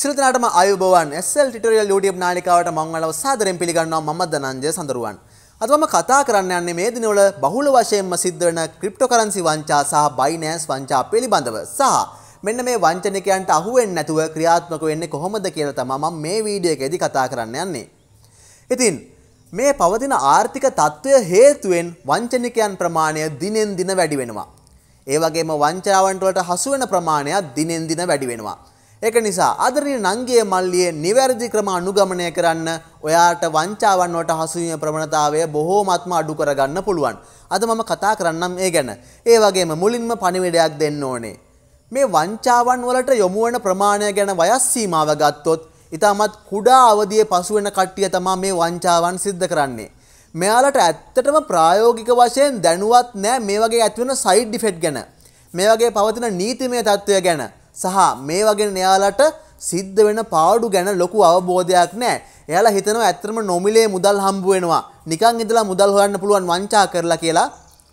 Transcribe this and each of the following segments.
සිලතනටම අයුබෝවන් SL ටිටෝරියල් YouTube නාලිකාවට මංවලව සාදරයෙන් පිළිගන්නවා මම දනංජය සඳරුවන්. අද මම කතා කරන්න යන්නේ මේ දිනවල බහුල වශයෙන්ම සිද්ධ වෙන ක්‍රිප්ටෝකරන්සි වංචා සහ බයිනෑන්ස් වංචා පිළිබඳව සහ මෙන්න මේ වංචනිකයන්ට අහු වෙන්නේ නැතුව ක්‍රියාත්මක වෙන්නේ කොහොමද කියලා තමයි මම මේ වීඩියෝ එකේදී කතා කරන්න යන්නේ. ඉතින් මේ පවතින ආර්ථික තත්ත්වය හේතුවෙන් වංචනිකයන් ප්‍රමාණය දිනෙන් දින වැඩි වෙනවා. ඒ වගේම වංචාවන්ට වලට හසු වෙන ප්‍රමාණය දිනෙන් දින වැඩි වෙනවා. ඒක නිසා ආදරණීය නංගියේ මල්ලියේ නිවැරදි ක්‍රම අනුගමනය කරන්න ඔයාට වංචාවන් වලට හසුවීමේ ප්‍රවණතාවය බොහෝමත්ම අඩු කරගන්න පුළුවන්. අද මම කතා කරන්නම් ඒ ගැන. ඒ වගේම මුලින්ම පණිවිඩයක් දෙන්න ඕනේ. මේ වංචාවන් වලට යොමු වෙන ප්‍රමාණය ගැන වයස් සීමාව ගත්තොත් ඉතාමත් කුඩා අවදියේ පසු වෙන කට්ටිය තමයි මේ වංචාවන් සිද්ධ කරන්නේ. මෙයාලට ඇත්තටම ප්‍රායෝගික වශයෙන් දැනුවත් නෑ මේ වගේ ඇතිවන සයිඩ් ඩිෆෙට් ගැන. මේ වගේ පවතින නීතිමය තත්ත්වය ගැන සහ මේ වගේ නයාලට සිද්ධ වෙන පාඩු ගැන ලොකු අවබෝධයක් නෑ. එයාලා හිතනවා ඇත්තම නොමිලේ මුදල් හම්බ වෙනවා. නිකන් ඉඳලා මුදල් හොයන්න පුළුවන් වංචා කරලා කියලා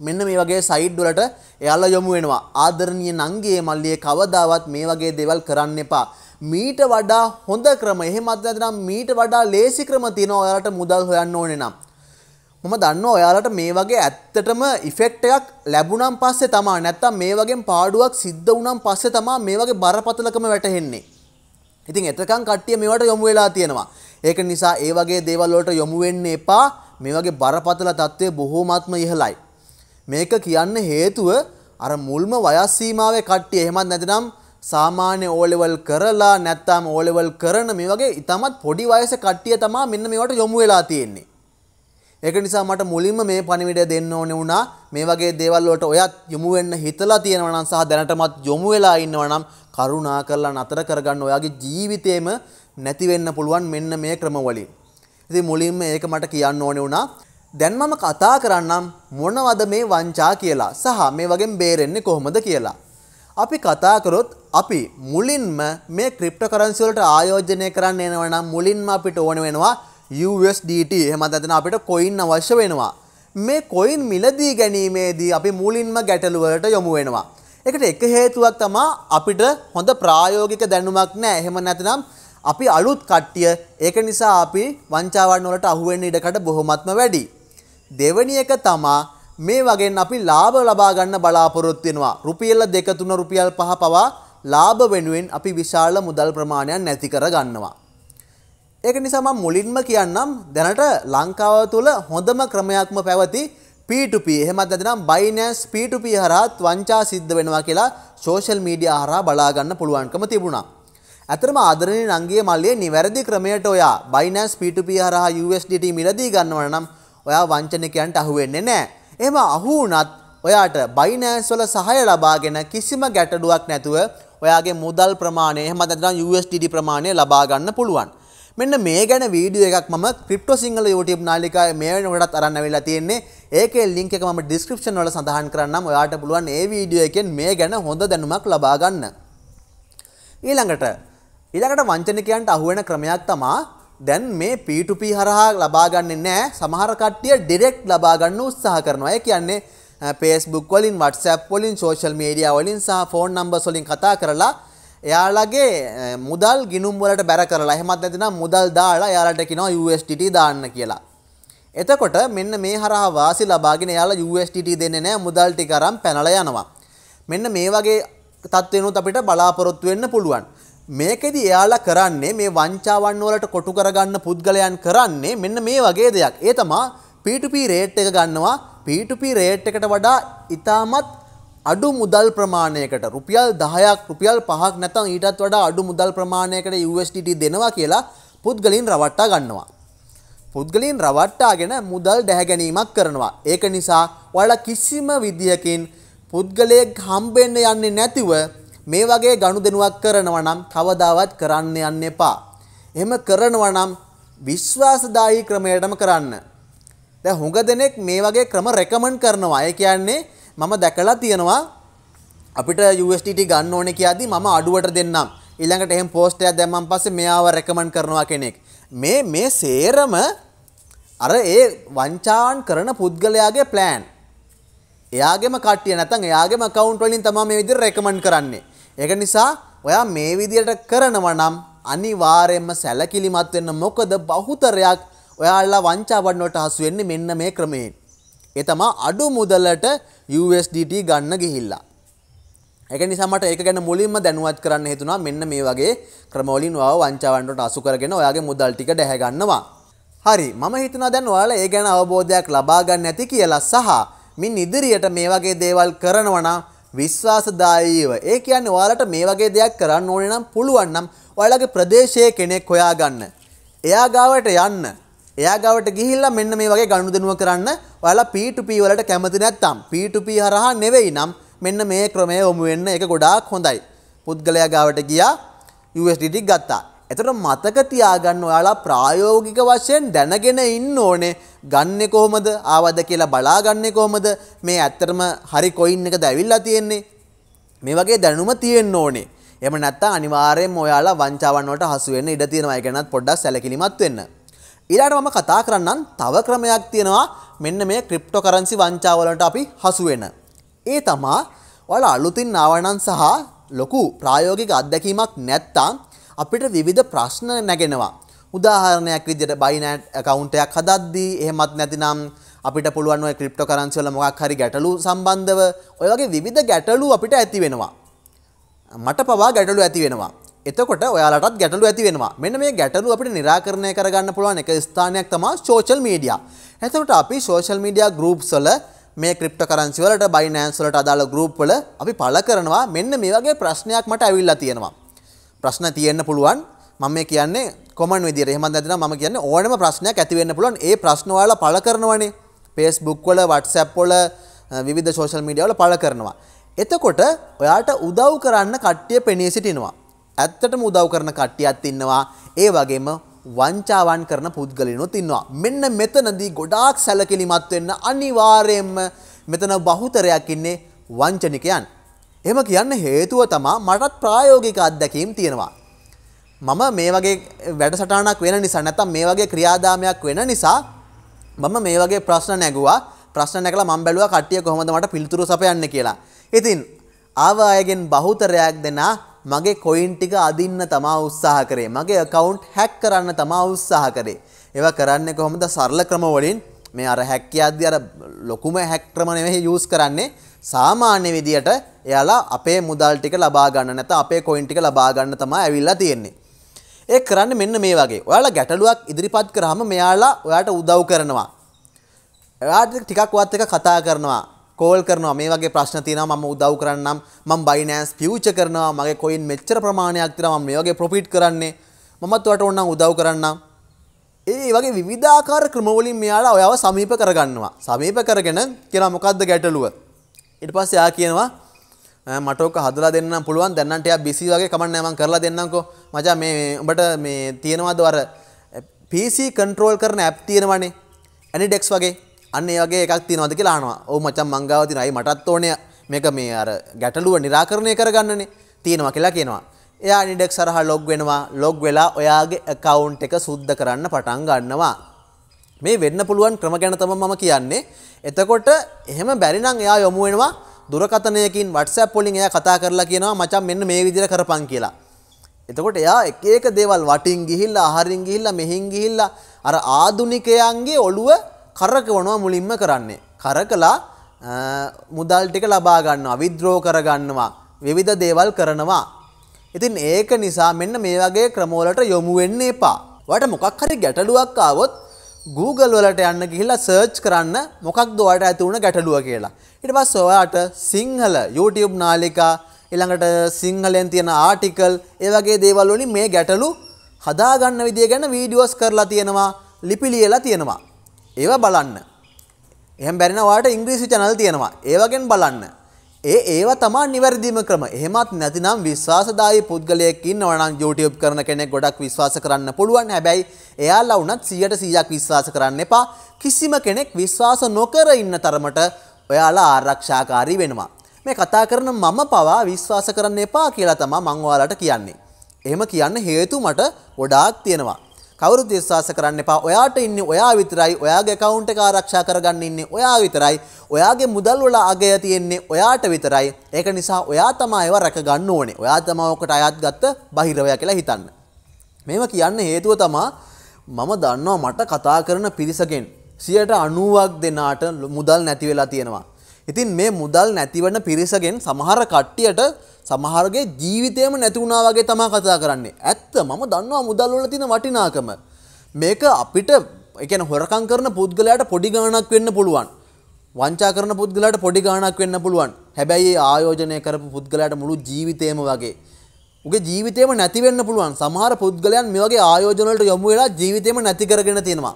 මෙන්න මේ වගේ සයිඩ් වලට එයාලා යොමු වෙනවා. ආදරණීය නංගියේ මල්ලියේ කවදාවත් මේ වගේ දේවල් කරන්න එපා. මීට වඩා හොඳ ක්‍රම එහෙමත් නැත්නම් මීට වඩා ලේසි ක්‍රම තියෙනවා ඔයාලට මුදල් හොයන්න ඕනේ නම්. මම දන්න ඔයාලට මේ වගේ ඇත්තටම ඉෆෙක්ට් එකක් ලැබුණම් පස්සේ තමා නැත්තම් මේ වගේ පාඩුවක් සිද්ධ වුණම් පස්සේ තමා මේ වගේ බරපතලකම වැටහෙන්නේ. ඉතින් එතකන් කට්ටිය මේවට යොමු වෙලා තියෙනවා. ඒක නිසා ඒ වගේ දේවල් වලට යොමු වෙන්න එපා. මේ වගේ බරපතල தત્ත්වය බොහෝමත්ම ඉහළයි. මේක කියන්න හේතුව අර මුල්ම වයස් සීමාවේ කට්ටිය එහෙමත් නැතිනම් සාමාන්‍ය ඕලෙවල් කරලා නැත්නම් ඕලෙවල් කරන මේ වගේ ඉතමත් පොඩි වයසේ කට්ටිය තමයි මෙන්න මේවට යොමු වෙලා තියෙන්නේ. ඒක නිසා මට මුලින්ම මේ පණිවිඩය දෙන්න ඕනේ වුණා. මේ වගේ දේවල් වලට ඔයත් යොමු වෙන්න හිතලා තියෙනවා නම් සහ දැනටමත් යොමු වෙලා ඉන්නවා නම් කරුණා කරලා නතර කරගන්න ඔයාගේ ජීවිතේම නැති වෙන්න පුළුවන් මෙන්න මේ ක්‍රමවලින්. ඉතින් මුලින්ම ඒක මට කියන්න ඕනේ වුණා. දැන් මම කතා කරන්නම් මොනවද මේ වංචා කියලා සහ මේ වගේ බේරෙන්නේ කොහොමද කියලා. අපි කතා කරොත් අපි මුලින්ම මේ ක්‍රිප්ටකරන්සි වලට ආයෝජනය කරන්න එනවා නම් මුලින්ම අපිට ඕන වෙනවා USDT හෙමත් ඇතන අපිට කොයින් අවශ්‍ය වෙනවා. මේ කොයින් මිලදී ගැනීමේදී අපි මුලින්ම ගැටලුවලට යොමු වෙනවා. එකට එක හේතුවක් තමා අපිට හොඳ ප්‍රායෝගික දැනුමක් නෑ එහෙම නැතිනම් අපි අලුත් කට්ටිය ඒක නිසා අපි වංචාවන් වලට අහුවෙන්න ඉඩකට බොහොමත්ම වැඩි. දෙවැනි එක තමා මේ වගෙන් අපි ලාභ ලබා ගන්න බලාපොරොත්තු වෙනවා. රුපියල් 2 3 රුපියල් 5 පවා ලාභ වෙනුවෙන් අපි විශාල මුදල් ප්‍රමාණයක් නැති කර ගන්නවා. ඒක නිසා මම මුලින්ම කියන්නම් දැනට ලංකාව තුළ හොඳම ක්‍රමයක්ම පැවති P2P එහෙමත් නැත්නම් Binance P2P හරහා වංචා සිද්ධ වෙනවා කියලා සෝෂල් මීඩියා හරහා බලා ගන්න පුළුවන්කම තිබුණා. ඇතරම ආදරණීය නංගියේ මල්ලියේ නිවැරදි ක්‍රමයට ඔයා Binance P2P හරහා USDT මිලදී ගන්නවා නම් ඔයා වංචනිකයන්ට අහු වෙන්නේ නැහැ. එහෙම අහු වුණත් ඔයාට Binance වල සහාය ලබාගෙන කිසිම ගැටලුවක් නැතුව ඔයාගේ මුදල් ප්‍රමාණය එහෙමත් නැත්නම් USDT ප්‍රමාණය ලබා ගන්න පුළුවන්. මෙන්න මේ ගැන වීඩියෝ එකක් මම ක්‍රිප්ටෝ සිංහල YouTube නාලිකාවේ මේ වෙනකොටත් අරන් අවිලා තියෙන්නේ. ඒකේ link එක මම description වල සඳහන් කරන්නම්. ඔයාට පුළුවන් ඒ වීඩියෝ එකෙන් මේ ගැන හොඳ දැනුමක් ලබා ගන්න. ඊළඟට ඊළඟට වංචනිකයන්ට අහුවෙන ක්‍රමයක් තමා දැන් මේ P2P හරහා ලබා ගන්නෙ නෑ. සමහර කට්ටිය direct ලබා ගන්න උත්සාහ කරනවා. ඒ කියන්නේ Facebook වලින් WhatsApp වලින් social media වලින් සහ phone numbers වලින් කතා කරලා එයාලගේ මුදල් ගිනුම්වලට බැර කරලා හෙමත් ඇතිනම් මුදල් දාලා යාලට කිනවා USDT දාන්න කියලා. එතකොට මෙන්න මේ හරහා වාසි ලබාගෙන යාලා USDT දෙන්නේ නැහැ මුදල් ටික අරන් පැනලා යනවා. මෙන්න මේ වගේ තත්ත්වෙනුත් අපිට බලාපොරොත්තු වෙන්න පුළුවන්. මේකෙදි එයාලා කරන්නේ මේ වංචාවන් වලට කොටු කරගන්න පුද්ගලයන් කරන්නේ මෙන්න මේ වගේ දෙයක්. ඒ තමා P2P රේට් එක ගන්නවා P2P රේට් එකට වඩා ඉතාමත් අඩු මුදල් ප්‍රමාණයකට රුපියල් 10ක් රුපියල් 5ක් නැත්නම් ඊටත් වඩා අඩු මුදල් ප්‍රමාණයකට USDT දෙනවා කියලා පුද්ගලයන් රවට්ටා ගන්නවා. පුද්ගලයන් රවට්ටාගෙන මුදල් දැහැ ගැනීමක් කරනවා. ඒක නිසා ඔයාලා කිසිම විදියකින් පුද්ගලයෙක් හම්බෙන්න යන්නේ නැතිව මේ වගේ ගනුදෙනුවක් කරනවා නම් කවදාවත් කරන්න යන්න එපා. එහෙම කරනවා නම් විශ්වාසදායී ක්‍රමයටම කරන්න. දැන් හුඟ දෙනෙක් මේ වගේ ක්‍රම රෙකමන්ඩ් කරනවා. ඒ කියන්නේ මම දැකලා තියෙනවා අපිට USDT ගන්න ඕනේ කියද්දි මම අඩුවට දෙන්නම්. ඊළඟට එහෙම පෝස්ට් එකක් දැම්මන් පස්සේ මෙයාව රෙකමන්ඩ් කරනවා කෙනෙක්. මේ මේ සේරම අර ඒ වංචාවන් කරන පුද්ගලයාගේ plan. එයාගේම කට්ටිය නැත්නම් එයාගේම account වලින් තමයි මේ විදිහට රෙකමන්ඩ් කරන්නේ. ඒක නිසා ඔයා මේ විදිහට කරනවා නම් අනිවාර්යයෙන්ම සැලකිලිමත් වෙන්න මොකද බහුතරයක් ඔයාලා වංචාවන්නට හසු වෙන්නේ මෙන්න මේ ක්‍රමයෙන්. එතමා අඩු මුදලට USDT ගන්න ගිහිල්ලා. ඒක නිසා මට ඒක ගැන මුලින්ම දැනුවත් කරන්න හේතුණා මෙන්න මේ වගේ ක්‍රමවලින් ඔයාව වංචාවන්ට අසු කරගෙන ඔයාගේ මුදල් ටික දැහැ ගන්නවා. හරි මම හිතනවා දැන් ඔයාලා ඒ ගැන අවබෝධයක් ලබා ගන්න ඇති කියලා සහ මින් ඉදිරියට මේ වගේ දේවල් කරනවා නම් විශ්වාසදායීව ඒ කියන්නේ ඔයාලට මේ වගේ දෙයක් කරන්න ඕනේ නම් පුළුවන් නම් ඔයාලගේ ප්‍රදේශයේ කෙනෙක් හොයාගන්න. එයා ගාවට යන්න. එයා ගාවට ගිහිල්ලා මෙන්න මේ වගේ ගනුදෙනුව කරන්න ඔයාලා P2P වලට කැමති නැත්නම් P2P හරහා නෙවෙයි නම් මෙන්න මේ ක්‍රමය යොමු වෙන්න ඒක ගොඩාක් හොඳයි. පුද්ගලයා ගාවට ගියා USDT ගත්තා. එතකොට මතක තියාගන්න ඔයාලා ප්‍රායෝගික වශයෙන් දැනගෙන ඉන්න ඕනේ ගන්නේ කොහොමද ආවද කියලා බලාගන්නේ කොහොමද මේ ඇත්තටම හරි කොයින් එකද ඇවිල්ලා තියෙන්නේ මේ වගේ දැනුම තියෙන්න ඕනේ එහෙම නැත්නම් අනිවාර්යයෙන්ම ඔයාලා වංචාවන් වලට හසු වෙන්න ඉඩ තියෙනවා ඒ ගැනත් පොඩ්ඩක් සැලකිලිමත් වෙන්න ඊළාට මම කතා කරන්නම් තව ක්‍රමයක් තියෙනවා මෙන්න මේ ක්‍රිප්ටෝ කරන්සි වංචාවලට අපි හසු වෙන. ඒ තමා ඔයාලා අලුතින් ආවනම් සහ ලොකු ප්‍රායෝගික අත්දැකීමක් නැත්තම් අපිට විවිධ ප්‍රශ්න නැගෙනවා. උදාහරණයක් විදිහට බයිනෑට් account එකක් හදද්දී එහෙමත් නැතිනම් අපිට පුළුවන් ඔය ක්‍රිප්ටෝ කරන්සි වල මොකක් හරි ගැටලු සම්බන්ධව ඔය වගේ විවිධ ගැටලු අපිට ඇති වෙනවා. මට පවා ගැටලු ඇති වෙනවා. එතකොට ඔයාලටත් ගැටලු ඇති වෙනවා. මෙන්න මේ ගැටලු අපිට निराකරණය කරගන්න පුළුවන් එක ස්ථානයක් තමයි social media. එතකොට අපි social media groups වල මේ cryptocurrency වලට Binance වලට අදාළ group වල අපි පළ කරනවා මෙන්න මේ වගේ ප්‍රශ්නයක් මට ඇවිල්ලා තියෙනවා. ප්‍රශ්න තියෙන්න පුළුවන්. මම මේ කියන්නේ common විදියට. එහෙම නැත්නම් මම කියන්නේ ඕනම ප්‍රශ්නයක් ඇති වෙන්න පුළුවන්. ඒ ප්‍රශ්න ඔයාලා පළ කරනවනේ. Facebook වල WhatsApp වල විවිධ social media වල පළ කරනවා. එතකොට ඔයාට උදව් කරන්න කට්ටිය පෙනී සිටිනවා. ඇත්තටම උදව් කරන කට්ටියත් ඉන්නවා. ඒ වගේම වංචාවන් කරන පුද්ගලිනුත් ඉන්නවා. මෙන්න මෙතනදී ගොඩාක් සැලකිලිමත් වෙන්න අනිවාර්යයෙන්ම මෙතන බහුතරයක් ඉන්නේ වංචනිකයන්. එහෙම කියන්න හේතුව තමා මටත් ප්‍රායෝගික අත්දැකීම් තියෙනවා. මම මේ වගේ වැඩසටහනක් වෙන නිසා නැත්නම් මේ වගේ ක්‍රියාදාමයක් වෙන නිසා මම මේ වගේ ප්‍රශ්න නැගුවා ප්‍රශ්න නැගලා මම බැලුවා කට්ටිය කොහොමද මට පිළිතුරු සපයන්නේ කියලා. ඉතින් ආව අයගෙන් බහුතරයක් දෙනා මගේ කොයින් ටික අදින්න තමා උත්සාහ කරේ. මගේ account hack කරන්න තමා උත්සාහ කරේ. ඒවා කරන්නේ කොහොමද සරල ක්‍රම වලින්? මේ අර හැක්කියද්දි අර ලොකුම හැක් ක්‍රම නෙවෙයි යූස් කරන්නේ. සාමාන්‍ය විදියට එයාලා අපේ මුදල් ටික ලබා ගන්න නැත්නම් අපේ කොයින් ටික ලබා ගන්න තමයි ඇවිල්ලා තියෙන්නේ. ඒ කරන්නේ මෙන්න මේ වගේ. ඔයාලා ගැටලුවක් ඉදිරිපත් කරාම මෙයාලා ඔයාට උදව් කරනවා. එයාට ටිකක් වත් එක කතා කරනවා. කෝල් කරනවා මේ වගේ ප්‍රශ්න තියෙනවා මම උදව් කරන්නම් මම බයිනෑන්ස් ෆියුචර් කරනවා මගේ කොයින් මෙච්චර ප්‍රමාණයක් තියෙනවා මම මේ වගේ ප්‍රොෆිට් කරන්නේ මමත් ඔයාලට ඕනනම් උදව් කරන්නම් ඒ වගේ විවිධාකාර ක්‍රමවලින් මෙයාලා ඔයාව සමීප කරගන්නවා සමීප කරගෙන කියලා මොකද්ද ගැටලුව ඊට පස්සේ ආ කියනවා මට ඕක හදලා දෙන්නම් පුළුවන් දැන් නම් ටිකක් බිසි වගේ කමන්න මම කරලා දෙන්නම්කෝ මචං මේ උඹට මේ තියෙනවද අර PC කන්ට්‍රෝල් කරන ඇප් තියෙනවනේ ඇනිඩෙක්ස් වගේ අන්න ඒ වගේ එකක් තියෙනවද කියලා අහනවා. "ඔව් මචං මං ගාව තියෙනවා. අයි මටත් ඕනේ මේක මේ අර ගැටලුව निराකරණය කරගන්නනේ තියෙනවා" කියලා කියනවා. එයා ඉන්ඩෙක්ස් හරහා ලොග් වෙනවා. ලොග් වෙලා ඔයාගේ account එක සුද්ධ කරන්න පටන් ගන්නවා. මේ වෙන්න පුළුවන් ක්‍රම ගැන තමයි මම කියන්නේ. එතකොට එහෙම බැරි නම් එයා යොමු වෙනවා දුරකථනයකින් WhatsApp වලින් එයා කතා කරලා කියනවා මචං මෙන්න මේ විදිහට කරපන් කියලා. එතකොට එයා එක එක දේවල් වටින් ගිහිල්ලා අහරින් ගිහිල්ලා මෙහින් ගිහිල්ලා අර ආදුනිකයන්ගේ ඔළුව කරකවනවා මුලින්ම කරන්නේ. කරකලා මුදල් ටික ලබා ගන්නවා විද්‍රෝ කරගන්නවා විවිධ දේවල් කරනවා. ඉතින් ඒක නිසා මෙන්න මේ වගේ ක්‍රමවලට යොමු වෙන්න එපා. ඔයාලට මොකක් හරි ගැටලුවක් ආවොත් Google වලට යන්න ගිහිල්ලා search කරන්න මොකක්ද ඔයාලට ඇති වුණ ගැටලුව කියලා. ඊට පස්සේ ඔයාට සිංහල YouTube නාලිකා ඊළඟට සිංහලෙන් තියෙන ආටිකල් ඒ වගේ දේවල් වලින් මේ ගැටලු හදාගන්න විදිය ගැන වීඩියෝස් කරලා තියෙනවා ලිපි ලියලා තියෙනවා ඒවා බලන්න. එහෙම බැරින ඔයාලට ඉංග්‍රීසි channel තියෙනවා. ඒවගෙන් බලන්න. ඒ ඒවා තමා නිවැරදිම ක්‍රම. එහෙමත් නැතිනම් විශ්වාසදායී පුද්ගලයෙක් ඉන්නවා නම් YouTube කරන කෙනෙක් ගොඩක් විශ්වාස කරන්න පුළුවන්. හැබැයි එයාලා වුණත් 100%ක් විශ්වාස කරන්න එපා. කිසිම කෙනෙක් විශ්වාස නොකර ඉන්න තරමට ඔයාලා ආරක්ෂාකාරී වෙනවා. මේ කතා කරන මම පවා විශ්වාස කරන්න එපා කියලා තමයි මම ඔයාලට කියන්නේ. එහෙම කියන්න හේතු මට ගොඩාක් තියෙනවා. කවුරුත් විශ්වාස කරන්න එපා. ඔයාට ඉන්නේ ඔයා විතරයි. ඔයාගේ account එක ආරක්ෂා කරගන්න ඉන්නේ ඔයා විතරයි. ඔයාගේ මුදල් වල අගය තියෙන්නේ ඔයාට විතරයි. ඒක නිසා ඔයා තමයි ඒවා රැක ගන්න ඕනේ. ඔයා තමයි ඔකට අයත් ගත්ත බහිරවයා කියලා හිතන්න. මේව කියන්න හේතුව තමා මම දන්නවා මට කතා කරන පිරිසකෙන් 90ක් දෙනාට මුදල් නැති වෙලා තියෙනවා. ඉතින් මේ මුදල් නැතිවන පිරිසගෙන් සමහර කට්ටියට සමහරගේ ජීවිතයම නැති වුණා වගේ තමයි කතා කරන්නේ. ඇත්ත මම දන්නවා මුදල් වල තියෙන වටිනාකම. මේක අපිට ඒ කියන්නේ හොරකම් කරන පුද්ගලයාට පොඩි ගාණක් වෙන්න පුළුවන්. වංචා කරන පුද්ගලයාට පොඩි ගාණක් වෙන්න පුළුවන්. හැබැයි ඒ ආයෝජනය කරපු පුද්ගලයාට මුළු ජීවිතේම වගේ. උගේ ජීවිතේම නැති වෙන්න පුළුවන්. සමහර පුද්ගලයන් මේ වගේ ආයෝජන වලට යොමු වෙලා ජීවිතේම නැති කරගෙන තියෙනවා.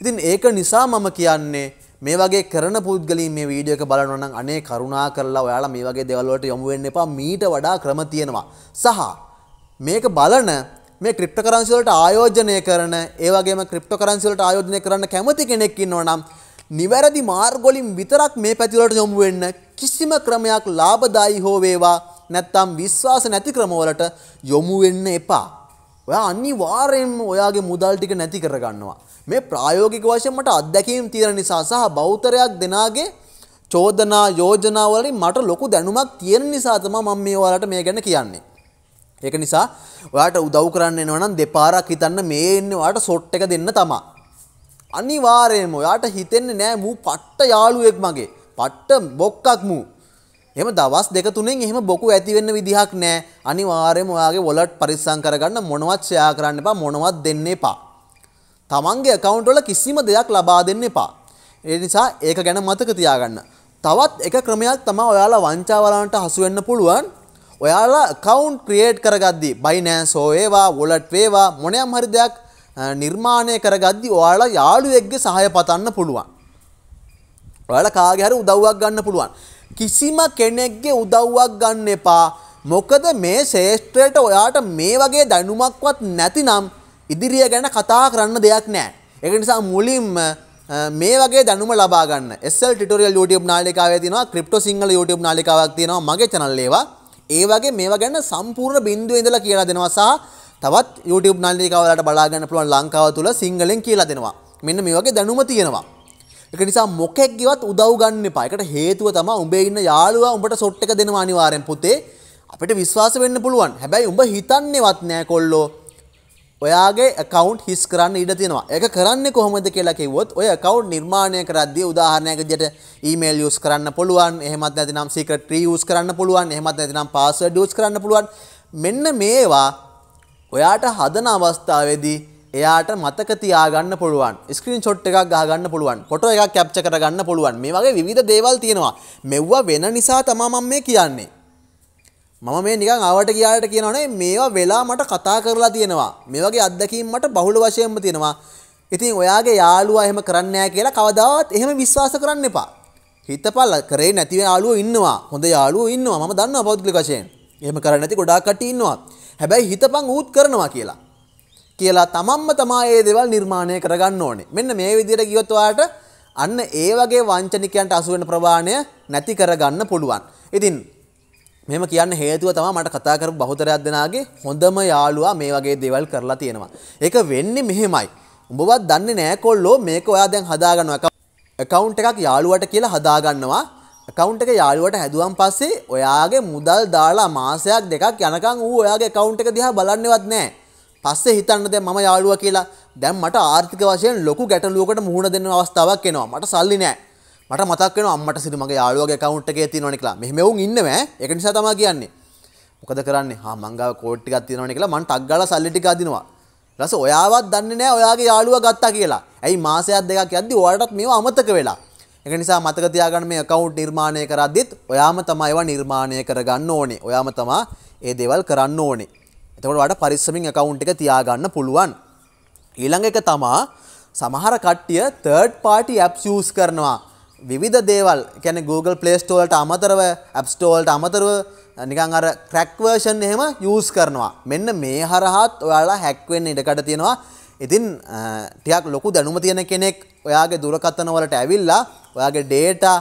ඉතින් ඒක නිසා මම කියන්නේ මේ වගේ කරන පුද්ගලින් මේ වීඩියෝ එක බලනවා නම් අනේ කරුණා කරලා ඔයාලා මේ වගේ දේවල් වලට යොමු වෙන්න එපා මීට වඩා ක්‍රම තියෙනවා සහ මේක බලන මේ ක්‍රිප්ටෝකරන්සි වලට ආයෝජනය කරන ඒ වගේම ක්‍රිප්ටෝකරන්සි වලට ආයෝජනය කරන්න කැමති කෙනෙක් ඉන්නවා නම් නිවැරදි මාර්ගවලින් විතරක් මේ පැතිවලට යොමු වෙන්න කිසිම ක්‍රමයක් ලාභදායි හෝ වේවා නැත්නම් විශ්වාස නැති ක්‍රමවලට යොමු වෙන්න එපා ඔයා අනිවාර්යෙන්ම ඔයාගේ මුදල් ටික නැති කරගන්නවා. මේ ප්‍රායෝගික වශයෙන් මට අත්දැකීම් තියෙන නිසා සහ බෞතරයක් දෙනාගේ චෝදනා යෝජනා වලින් මට ලොකු දැනුමක් තියෙන නිසා තමයි මම මේ ඔයාලට මේ ගැන කියන්නේ. ඒක නිසා ඔයාට උදව් කරන්න එනවා නම් දෙපාරක් හිතන්න මේ ඉන්නේ ඔයාට සොට් එක දෙන්න තමයි. අනිවාර්යෙන්ම ඔයාට හිතෙන්නේ නෑ මූ පට්ට යාළුවෙක් මගේ. පට්ට බොක්කක් මූ. එම දවස් දෙක තුනෙන් එහෙම බොකු ඇති වෙන්න විදිහක් නැහැ. අනිවාර්යයෙන්ම ඔයාගේ wallet පරිස්සම් කරගන්න මොනවත් ෂෙයා කරන්න එපා මොනවත් දෙන්න එපා. තමන්ගේ account වල කිසිම දෙයක් ලබා දෙන්න එපා. ඒ නිසා ඒක ගැන මතක තියාගන්න. තවත් එක ක්‍රමයක් තමයි ඔයාලා වංචාවලන්ට හසු වෙන්න පුළුවන්. ඔයාලා account create කරගද්දි Binance හෝ ඒවා wallet වේවා මොනියම් හරි දෙයක් නිර්මාණය කරගද්දි ඔයාලා යාළුවෙක්ගේ සහය පතන්න පුළුවන්. ඔයාලා කාගේ හරි උදව්වක් ගන්න පුළුවන්. කිසිම කෙනෙක්ගේ උදව්වක් ගන්න එපා. මොකද මේ ශේෂ්ත්‍රයට ඔයාට මේ වගේ දැනුමක්වත් නැතිනම් ඉදිරිය ගැන කතා කරන්න දෙයක් නෑ. ඒක නිසා මුලින්ම මේ වගේ දැනුම ලබා ගන්න. SL tutorial YouTube නාලිකාවේ තියෙනවා, crypto single YouTube නාලිකාවක් තියෙනවා මගේ channel ඒවා. ඒ වගේ මේවා ගැන සම්පූර්ණ බිඳුවේ ඉඳලා කියලා දෙනවා සහ තවත් YouTube නාලිකාවලට බලා ගන්න පුළුවන් ලංකාව තුල සිංහලෙන් කියලා දෙනවා. මෙන්න මේ වගේ දැනුම තියෙනවා. එක නිසා මොකෙක් ගියවත් උදව් ගන්න එපා. ඒකට හේතුව තමයි උඹේ ඉන්න යාළුවා උඹට සොට් එක දෙනවා අනිවාර්යෙන් පුතේ. අපිට විශ්වාස වෙන්න පුළුවන්. හැබැයි උඹ හිතන්නේවත් නෑ කොල්ලෝ. ඔයාගේ account හිස් කරන්න ඉඩ තියෙනවා. ඒක කරන්නේ කොහොමද කියලා කිව්වොත් ඔය account නිර්මාණය කරද්දී උදාහරණයක් විදිහට email use කරන්න පුළුවන්. එහෙමත් නැතිනම් secret tree use කරන්න පුළුවන්. එහෙමත් නැතිනම් password use කරන්න පුළුවන්. මෙන්න මේවා ඔයාට හදන අවස්ථාවේදී එයාට මතක තියාගන්න පුළුවන් ස්ක්‍රීන් ෂොට් එකක් ගහගන්න පුළුවන් ෆොටෝ එකක් කැප්චර් කරගන්න පුළුවන් මේ වගේ විවිධ දේවල් තියෙනවා මෙව්වා වෙන නිසා තමයි මම මේ කියන්නේ මම මේ නිකන් ආවට ගියාට කියනවනේ මේවා වෙලා මට කතා කරලා තියෙනවා මේ වගේ අත්දැකීම් මට බහුල වශයෙන්ම තියෙනවා ඉතින් ඔයාගේ යාළුවා එහෙම කරන්නේ නැහැ කියලා කවදාවත් එහෙම විශ්වාස කරන්න එපා හිතපල කරේ නැති යාළුවෝ ඉන්නවා හොඳ යාළුවෝ ඉන්නවා මම දන්නවා පෞද්ගලික වශයෙන් එහෙම කරන්නේ නැති ගොඩාක් කට්ටිය ඉන්නවා හැබැයි හිතපන් ඌත් කරනවා කියලා කියලා තමන්ම තමා ඒ දේවල් නිර්මාණය කරගන්න ඕනේ. මෙන්න මේ විදිහට ගියොත් අන්න ඒ වගේ වංචනිකයන්ට අසු වෙන ප්‍රමාණය නැති කරගන්න පුළුවන්. ඉතින් මෙහෙම කියන්න හේතුව තමයි මට කතා කරපු බහුතරයක් දෙනාගේ හොඳම යාළුවා මේ වගේ දේවල් කරලා තියෙනවා. ඒක වෙන්නේ මෙහෙමයි. උඹවත් දන්නේ නැහැ කොල්ලෝ මේක ඔයා දැන් හදාගන්නවා. account එකක් යාළුවට කියලා හදාගන්නවා. account එක යාළුවට හැදුවන් පස්සේ ඔයාගේ මුදල් දාලා මාසයක් දෙකක් යනකම් ඌ ඔයාගේ account එක දිහා බලන්නේවත් නැහැ. පස්සේ හිතන්න දැන් මම යාළුවා කියලා දැන් මට ආර්ථික වශයෙන් ලොකු ගැටලුවකට මුහුණ දෙන්න අවස්ථාවක් එනවා. මට සල්ලි නෑ. මට මතක් වෙනවා අම්මට සිදු මගේ යාළුවාගේ account එකේ තියෙනවනේ කියලා. මෙහෙම වුන් ඉන්නවෑ. ඒක නිසා තමයි කියන්නේ. මොකද කරන්නේ? හා මං ගාව කෝඩ් ටිකක් තියෙනවනේ කියලා මං ටක් ගාලා සල්ලි ටික අදිනවා. ඊට පස්සේ ඔයාවත් දන්නේ නෑ ඔයාගේ යාළුවා ගත්තා කියලා. ඇයි මාසයක් දෙකක් යද්දි ඔයාලටත් මේව අමතක වෙලා. එක නිසා මතක තියාගන්න මේ account නිර්මාණය කරද්දිත් ඔයාම තමයි ඒවා නිර්මාණය කරගන්න ඕනේ. ඔයාම තමයි ඒ දේවල් කරන්න ඕනේ. එතකොට වඩ පරිස්සමින් account එක තියාගන්න පුළුවන්. ඊළඟ එක තමා සමහර කට්ටිය third party apps use කරනවා. විවිධ දේවල් කියන්නේ Google Play Store වලට අමතරව App Store වලට අමතරව නිකන් අර crack version එහෙම use කරනවා. මෙන්න මේ හරහාත් ඔයාලා hack වෙන්න ඉඩකඩ තියෙනවා. ඉතින් ටිකක් ලොකු දැනුම තියෙන කෙනෙක් ඔයාගේ දුරකථන වලට ඇවිල්ලා ඔයාගේ data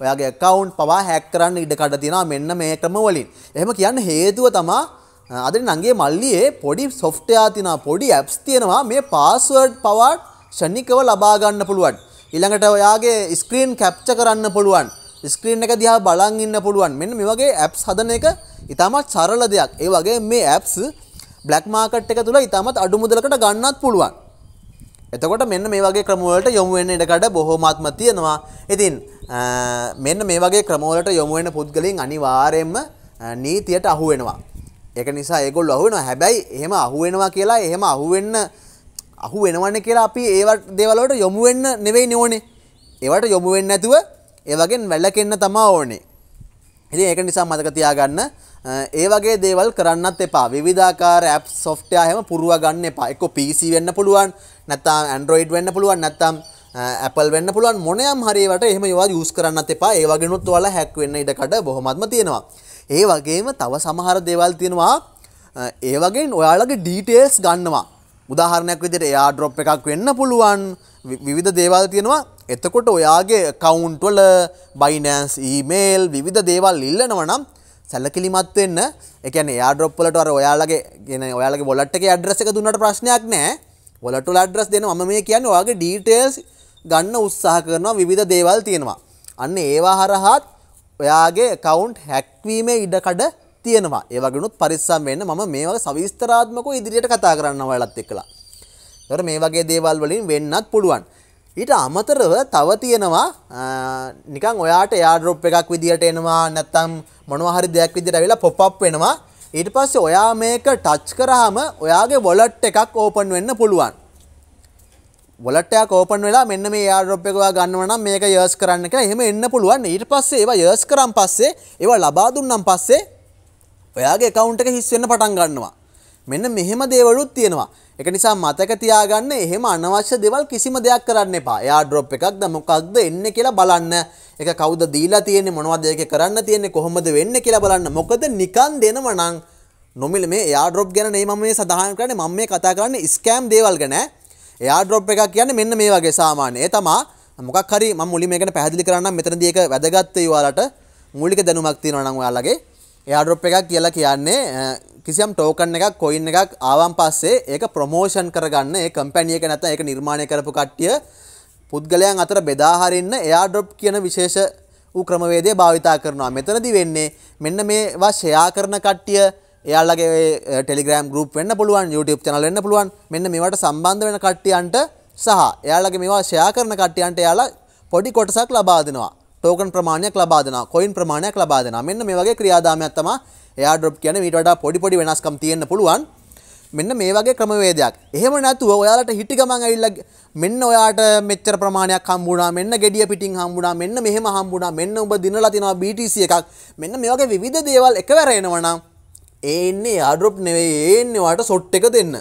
ඔයාගේ account පවා hack කරන්න ඉඩකඩ තියෙනවා මෙන්න මේ ක්‍රම වලින්. එහෙම කියන්න හේතුව තමයි අද නගේ මල්ලියේ පොඩි සොෆ්ටයා තින පොඩි ඇප්ස් තියෙනවා මේ පාස්වර්ඩ් පවාට් ෂණිකව ලබාගන්න පුළුවන්. ඉළඟට ඔයාගේ ස්ක්‍රීන් කැප්ච කරන්න පුළුවන් ස්ක්‍රීන් එක දිහා බලන් ඉන්න පුළුවන් මෙන්න මේ වගේ ඇප්ස් හදන එක ඉතාමත් සරල දෙයක් ඒ වගේ මේ ඇප්ස් බ්ලක් මාකට් එක තුළ ඉතාමත් අඩු මුදලකට ගන්නත් පුළුවන්. එතකොට මෙන්න මේ වගේ ක්‍රමවලට යොමු වෙන්න ඉඩකඩ බොහෝමාත්ම තියෙනවා. ඉතින් මෙන්න මේ වගේ ක්‍රමවලට යොමු වෙන පුද්ගලයන් අනිවාර්යයෙන්ම නීතියට අහු වෙනවා. එක නිසා ඒගොල් අහුවෙනවා හැබැයි එහෙම අහුවෙනවා කියලා එහෙම අහුවෙන්න අහු වෙනවන්න කියලා අපි ඒවට දෙවලට යොමුවෙන්න නෙවෙයි නෝනේ ඒවට යොමුවෙන්න ඇතුව ඒවගෙන් වැල්ලකෙන්න තමා ඕනේ ඉති ඒක නිසා මතකතියාගන්න ඒ වගේ දේවල් කරන්නත් එපා විධාකාර ඇප් සොෆ්ටයා හැම පුරුව ගන්න එපා එක පිසි වෙන්න පුළුවන් නැත්තම් ඇන්ඩරෝයිඩ් වෙන්න පුළුවන් නැත්තම් ඇපල් වෙන්න පුළුවන් මොනයම් හරිවට එහම ඒවා යස් කරන්න එපා ඒවගෙනුත් වල හැක් වෙන්න ඉඩකට බොහොමත්ම තියෙනවා ඒ වගේම තව සමහර දේවල් තියෙනවා ඒ වගේ ඔයාලගේ ඩීටේල්ස් ගන්නවා උදාහරණයක් විදිහට එයා ඩ්‍රොප් එකක් වෙන්න පුළුවන් විවිධ දේවල් තියෙනවා එතකොට ඔයාගේ account වල Binance email විවිධ දේවල් ඉල්ලනවා නම් සැලකිලිමත් වෙන්න ඒ කියන්නේ airdrop වලට අර ඔයාලගේ කියන්නේ ඔයාලගේ wallet එකේ address එක දුන්නට ප්‍රශ්නයක් නැහැ wallet වල address දෙනවා මම මේ කියන්නේ ඔයාගේ details ගන්න උත්සාහ කරනවා විවිධ දේවල් තියෙනවා අන්න ඒවා හරහාත් ඔයාගේ කවුන්ට් හැක්වීමේ ඉඩකඩ තියෙනවා ඒවගෙනුත් පරිස්සම් වෙන්න මම මේ වගේ සවිස්තරාත්මකව ඉදිරියට කතා කරන්න ඔයාලත් එක්කලා. ඒතර මේ වගේ දේවල් වලින් වෙන්නත් පුළුවන්. ඊට අමතරව තව තියෙනවා නිකන් ඔයාට airdrop එකක් විදියට එනවා නැත්නම් මොනවා හරි දෙයක් විදියට ඇවිල්ලා pop up වෙනවා. ඊට පස්සේ ඔයා මේක ටච් කරාම ඔයාගේ wallet එකක් open වෙන්න පුළුවන්. වලටයක් ඕපන් වෙලා මෙන්න මේ ආඩරොප්යකවා ගන්නවනම් මේක යර්ස් කරන්න කියලා එහෙම එන්න පුළුවන් ඊට පස්සේ ඒවා යර්ස් කරන් පස්සේ ඒවා ලබා දුන්නම් පස්සේ ඔයාගේ account එක හිස් වෙන්න පටන් ගන්නවා මෙන්න මෙහෙම දේවලුත් තියෙනවා ඒක නිසා මතක තියාගන්න එහෙම අනවශ්‍ය දේවල් කිසිම දෙයක් කරන්න එපා airdrop එකක්ද මොකක්ද එන්නේ කියලා බලන්න ඒක කවුද දීලා තියෙන්නේ මොනවද ඒක කරන්න තියෙන්නේ කොහොමද වෙන්නේ කියලා බලන්න මොකද නිකන් දෙනව නම් නොමිල මේ airdrop ගැන නෙයි මම මේ සඳහන් කරන්නේ මම මේ කතා කරන්නේ ස්කෑම් දේවල් ගැන එයාඩ්‍රොප් එක කියන්නේ මෙන්න මේ වගේ සාමාන්‍ය. ඒ තමා මොකක් හරි මම මුලින්ම මේකන පැහැදිලි කරන්නම් මෙතනදී ඒක වැදගත් වෙයි ඔයාලට. මූලික දැනුමක් තියෙනවා නම් ඔයාලගේ. එයාඩ්‍රොප් එකක් කියලා කියන්නේ කිසියම් ටෝකන් එකක් කොයින් එකක් ආවන් පස්සේ ඒක ප්‍රොමෝෂන් කරගන්න ඒ කම්පැනි එක නැත්නම් ඒක නිර්මාණය කරපු කට්ටිය පුද්ගලයන් අතර බෙදා හරින්න එයාඩ්‍රොප් කියන විශේෂ ඌ ක්‍රමවේදය භාවිතා කරනවා. මෙතනදී වෙන්නේ මෙන්න මේවා ෂෙයා කරන කට්ටිය එයාල්ලගේ ටෙලිග්‍රම් ගරුප් වෙන්න පුළුවන් YouTube චැනල් වෙන්න පුළුවන් මෙන්න මේවට සම්බන්ධ වෙන කට්ටියන්ට සහ එයාලගේ මේවා ෂෙයා කරන කට්ටියන්ට එයාලා පොඩි කොටසක් ලබා දෙනවා. ටෝකන් ප්‍රමාණයක් ලබා දෙනවා. කොයින් ප්‍රමාණයක් ලබා දෙනවා. මෙන්න මේ වගේ ක්‍රියාදාමයක් තමයි airdrop කියන්නේ මීට වඩා පොඩි පොඩි වෙනස්කම් තියෙන්න පුළුවන්. මෙන්න මේ වගේ ක්‍රමවේදයක්. එහෙම නැතුව ඔයාලට හිටි ගමන් ඇවිල්ලා මෙන්න ඔයාට මෙච්චර ප්‍රමාණයක් හම්බුණා. මෙන්න gediya පිටින් හම්බුණා. මෙන්න මෙහෙම හම්බුණා. මෙන්න ඔබ දිනලා තිනවා BTC එකක්. මෙන්න මේ වගේ විවිධ දේවල් එකවර එනවනම් ඒන්නේ ආඩරොප් නෙවෙයි ඒන්නවාට සොට් එක දෙන්න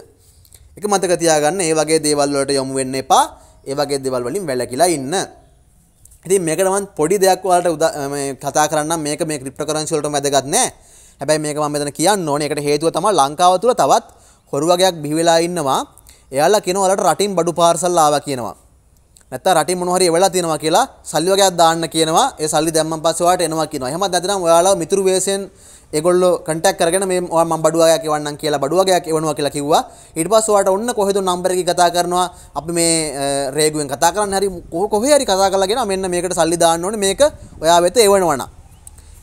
එක මතක තියාගන්න ඒ වගේ දේවල්වලට යොමු වෙන්න එපා ඒ වගේ දේවල් වලින් වැළකීලා ඉන්න ඉතින් මේකට මම පොඩි දෙයක් ඔයාලට කතා කරන්න මේක මේ ක්‍රිප්ටෝ කරන්සි වලට වැදගත් නෑ හැබැයි මේක මම මෙතන කියන්න ඕනේ ඒකට හේතුව තමයි ලංකාව තුල තවත් හොරු වගේක් බිහි වෙලා ඉන්නවා එයාලා කියනවා ඔයාලට රටින් බඩු පාර්සල් ආවා කියනවා නැත්නම් රටින් මොන හරි වෙලා තියෙනවා කියලා සල්ලි වගේක් දාන්න කියනවා ඒ සල්ලි දැම්මන් පස්සේ ඔයාලට එනවා කියනවා එහෙමත් නැත්නම් ඔයාලා මිතුරු වෙස්යෙන් ඒගොල්ලෝ කන්ටැක්ට් කරගෙන මේ ඔයා මම බඩුවගයක් එවන්නම් කියලා බඩුවගයක් එවනවා කියලා කිව්වා ඊට පස්සේ ඔයාට ඔන්න කොහෙද නම්බර එක කතා කරනවා අපි මේ රේගුවෙන් කතා කරන්න හරි කොහේ හරි කතා කරලා ගෙනා මෙන්න මේකට සල්ලි දාන්න ඕනේ මේක ඔයා වෙත එවනවනම්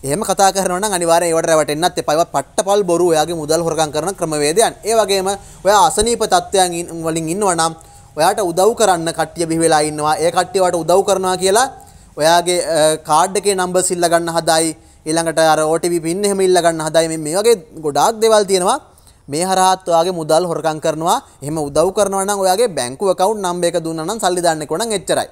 එහම කතා කරන අනිවාර ඒවට රැවටෙන්න්නත් එපයිව පට්ටපල් බොරු ඔයාගේ මුදල් හොරගන් කරන ක්‍රමවේදයන් ඒවගේම ඔය අසනීප තත්ත්වයන් වලින් ඉන්නවනම් ඔයාට උදව් කරන්න කට්ටිය බිහිවෙලා ඉන්නවා ඒ කට්ටිවට උදව් කරනවා කියලා ඔයාගේ කාඩ්ඩකේ නම්බ සිල්ල ගන්න හදයි ඊළඟට අර OTP පින් එහෙම ඉල්ල ගන්න හදයි මේ මේ වගේ ගොඩාක් දේවල් තියෙනවා මේ හරහාත් ඔයාගේ මුදල් හොරකම් කරනවා එහෙම උදව් කරනවා නම් ඔයාගේ බැංකු account number එක දුන්නා නම් සල්ලි දාන්න එක්ක නම් එච්චරයි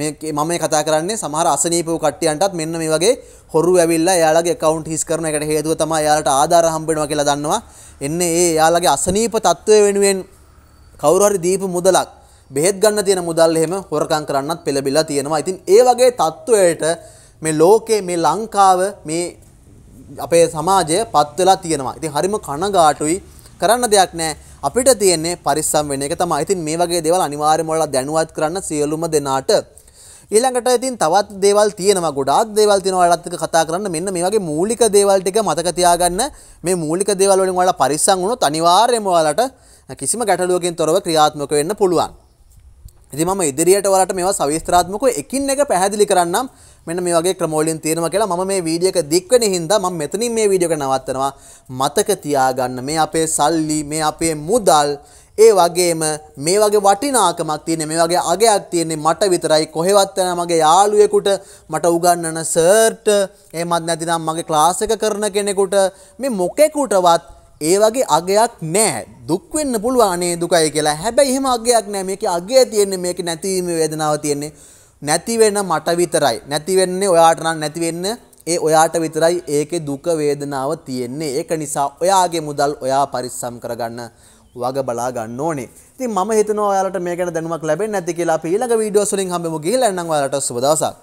මේ මම මේ කතා කරන්නේ සමහර අසනීප වූ කට්ටියන්ටත් මෙන්න මේ වගේ හොරු ඇවිල්ලා එයාලගේ account හිස් කරන එකට හේතුව තමයි එයාලට ආධාර හම්බ වෙනවා කියලා දන්නවා එන්නේ ඒ එයාලගේ අසනීප తත්වය වෙනුවෙන් කවුරු හරි දීපු මුදලක් බෙහෙත් ගන්න තියෙන මුදල් එහෙම හොරකම් කරන්නත් පෙළඹිලා තියෙනවා. ඉතින් ඒ වගේ තත්වයට මේ ලෝකේ මේ ලංකාව මේ අපේ සමාජය පත් වෙලා තියෙනවා. ඉතින් හරිම කනගාටුයි. කරන්න දෙයක් නැහැ. අපිට තියෙන්නේ පරිස්සම් වෙන එක තමයි. ඉතින් මේ වගේ දේවල් අනිවාර්යයෙන්ම ඔයාලා දැනුවත් කරන්න සියලුම දෙනාට. ඊළඟට ඉතින් තවත් දේවල් තියෙනවා ගොඩාක් දේවල් තියෙනවා ඔයාලත් එක්ක කතා කරන්න. මෙන්න මේ වගේ මූලික දේවල් ටික මතක තියාගන්න. මේ මූලික දේවල් වලින් ඔයාලා පරිස්සම් වුණොත් අනිවාර්යයෙන්ම ඔයාලට කිසිම ගැටලුවකින් තොරව ක්‍රියාත්මක වෙන්න පුළුවන්. ඉති ම ඉදිරියට වලට මේ සවිස්ත්‍රාත්මක එකින් එක පැහැදිලි කරන්නම් මෙන්න මේ වගේ ක්‍රමෝලින් තියෙනවා කියලා මම මේ වීඩියෝ එක දික්වෙන හින්දා මම මෙතනින් මේ වීඩියෝ එක නවත්තනවා මතක තියාගන්න මේ අපේ සල්ලි මේ අපේ මුදල් ඒ වගේම මේ වගේ වටිනාකමක් තියෙන මේ වගේ අගයක් තියෙන්නේ මට විතරයි කොහෙවත් යන මගේ යාළුවෙකුට මට උගන්වන සර්ට එහෙමත් නැතිනම් මගේ ක්ලාස් එක කරන කෙනෙකුට මේ මොකෙකුටවත් ඒ වගේ අගයක් නෑ දුක් වෙන්න පුළුවානේ දුකයි කියලා. හැබැයි එහෙම අගයක් නෑ. මේකේ අගය තියෙන්නේ මේක නැතිවීමේ වේදනාව තියෙන්නේ. නැති වෙන මට විතරයි. නැති වෙන්නේ ඔයාට නම් නැති වෙන්න ඒ ඔයාට විතරයි ඒකේ දුක වේදනාව තියෙන්නේ. ඒක නිසා ඔයාගේ මුදල් ඔයා පරිස්සම් කරගන්න වග බලා ගන්න ඕනේ. ඉතින් මම හිතනවා ඔයාලට මේ ගැන දැනුමක් ලැබෙන්නේ නැති කියලා අපි ඊළඟ වීඩියෝස් වලින් හම්බෙමු ගිහිල්ලා එන්නම් ඔයාලට සුබ දවසක්.